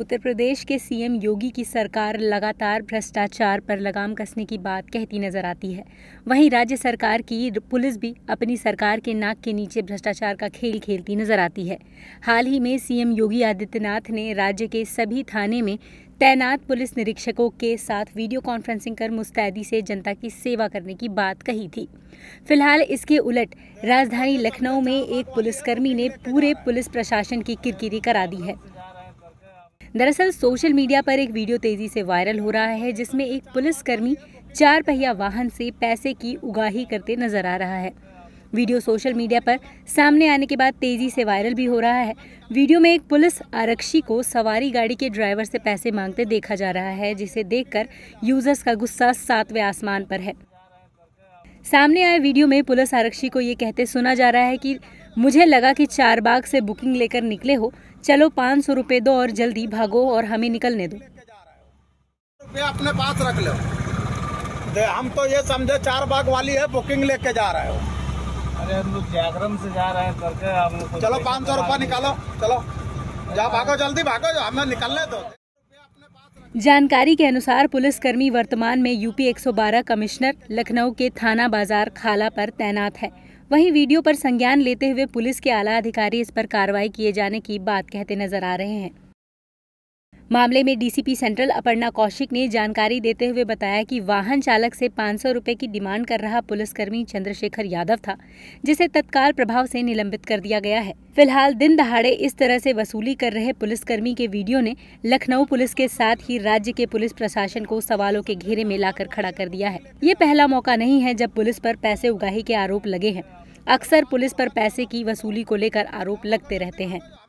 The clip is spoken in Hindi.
उत्तर प्रदेश के सीएम योगी की सरकार लगातार भ्रष्टाचार पर लगाम कसने की बात कहती नजर आती है वहीं राज्य सरकार की पुलिस भी अपनी सरकार के नाक के नीचे भ्रष्टाचार का खेल खेलती नजर आती है हाल ही में सीएम योगी आदित्यनाथ ने राज्य के सभी थाने में तैनात पुलिस निरीक्षकों के साथ वीडियो कॉन्फ्रेंसिंग कर मुस्तैदी से जनता की सेवा करने की बात कही थी फिलहाल इसके उलट राजधानी लखनऊ में एक पुलिसकर्मी ने पूरे पुलिस प्रशासन की किरकिरी करा दी है दरअसल सोशल मीडिया पर एक वीडियो तेजी से वायरल हो रहा है जिसमें एक पुलिसकर्मी चार पहिया वाहन से पैसे की उगाही करते नजर आ रहा है वीडियो सोशल मीडिया पर सामने आने के बाद तेजी से वायरल भी हो रहा है वीडियो में एक पुलिस आरक्षी को सवारी गाड़ी के ड्राइवर से पैसे मांगते देखा जा रहा है जिसे देखकर यूजर्स का गुस्सा सातवें आसमान पर है सामने आए वीडियो में पुलिस आरक्षी को ये कहते सुना जा रहा है कि मुझे लगा कि चार बाग से बुकिंग लेकर निकले हो चलो पाँच सौ रुपये दो और जल्दी भागो और हमें निकलने दो अपने पास रख लो हम तो ये समझे चार बाग वाली है बुकिंग लेके जा रहे हो अरे हम लोग जागरण से जा रहे हैं करके चलो पाँच सौ रूपये निकालो चलो जाओ भागो जल्दी भागो हमें निकलने दो जानकारी के अनुसार पुलिसकर्मी वर्तमान में यूपी 112 कमिश्नर लखनऊ के थाना बाजार खाला पर तैनात है वहीं वीडियो पर संज्ञान लेते हुए पुलिस के आला अधिकारी इस पर कार्रवाई किए जाने की बात कहते नजर आ रहे हैं मामले में डीसीपी सेंट्रल अपर्णा कौशिक ने जानकारी देते हुए बताया कि वाहन चालक से पाँच सौ की डिमांड कर रहा पुलिसकर्मी चंद्रशेखर यादव था जिसे तत्काल प्रभाव से निलंबित कर दिया गया है फिलहाल दिन दहाड़े इस तरह से वसूली कर रहे पुलिसकर्मी के वीडियो ने लखनऊ पुलिस के साथ ही राज्य के पुलिस प्रशासन को सवालों के घेरे में लाकर खड़ा कर दिया है ये पहला मौका नहीं है जब पुलिस पर पैसे उगाही के आरोप लगे हैं अक्सर पुलिस पर पैसे की वसूली को लेकर आरोप लगते रहते हैं